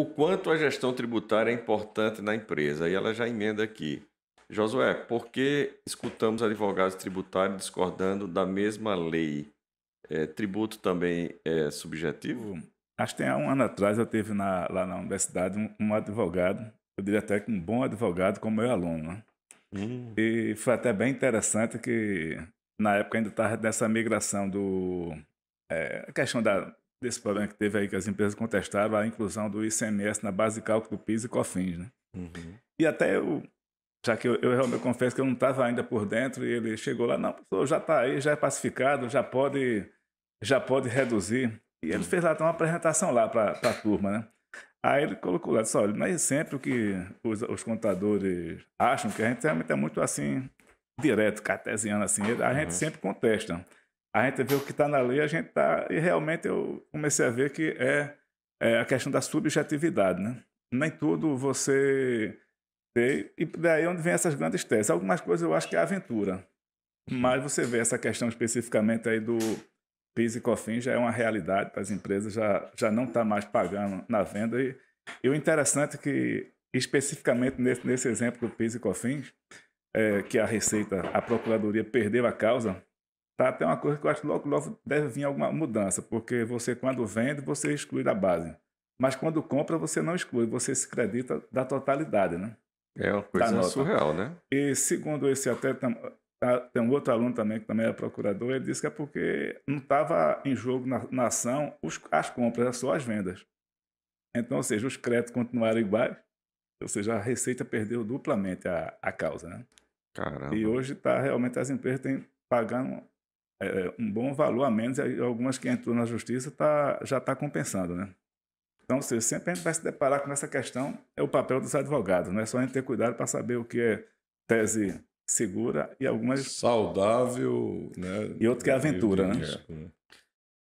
O quanto a gestão tributária é importante na empresa. E ela já emenda aqui. Josué, por que escutamos advogados tributários discordando da mesma lei? É, tributo também é subjetivo? Acho que tem um ano atrás eu tive na, lá na universidade um, um, advogado, eu diria até que um bom advogado como meu aluno. Né? Hum. E foi até bem interessante que na época ainda estava dessa migração do. É, a questão da desse problema que teve aí, que as empresas contestaram a inclusão do ICMS na base de cálculo do PIS e COFINS, né? Uhum. E até eu, já que eu, realmente confesso que eu não estava ainda por dentro, e ele chegou lá, não, já está aí, já é pacificado, já pode, já pode reduzir. E ele uhum. fez lá uma apresentação lá para a turma, né? Aí ele colocou lá, disse, olha, não é sempre o que os, os contadores acham, que a gente realmente é muito assim, direto, cartesiano assim, a gente uhum. sempre contesta a gente vê o que está na lei, a gente tá e realmente eu comecei a ver que é, é a questão da subjetividade, né? Nem tudo você tem e daí é onde vem essas grandes teses. Algumas coisas eu acho que é aventura, mas você vê essa questão especificamente aí do PIS e COFINS já é uma realidade para as empresas, já já não está mais pagando na venda e, e o interessante é que especificamente nesse, nesse exemplo do PIS e COFINS é, que a Receita, a Procuradoria perdeu a causa, Tá? Tem uma coisa que eu acho que logo, logo deve vir alguma mudança, porque você, quando vende, você exclui da base. Mas quando compra, você não exclui, você se credita da totalidade, né? É uma coisa surreal, né? E segundo esse até tá, tem um outro aluno também que também é procurador, ele disse que é porque não estava em jogo na, na ação os, as compras, é só as vendas. Então, ou seja, os créditos continuaram iguais, ou seja, a receita perdeu duplamente a, a causa, né? Caramba. E hoje tá realmente as empresas têm pagando é, é, um bom valor a menos, e algumas que entrou na justiça tá, já está compensando, né? Então, seja, sempre a gente vai se deparar com essa questão, é o papel dos advogados, né? Só a gente ter cuidado para saber o que é tese segura e algumas... Saudável, né? E outro que é aventura, né? Risco, né?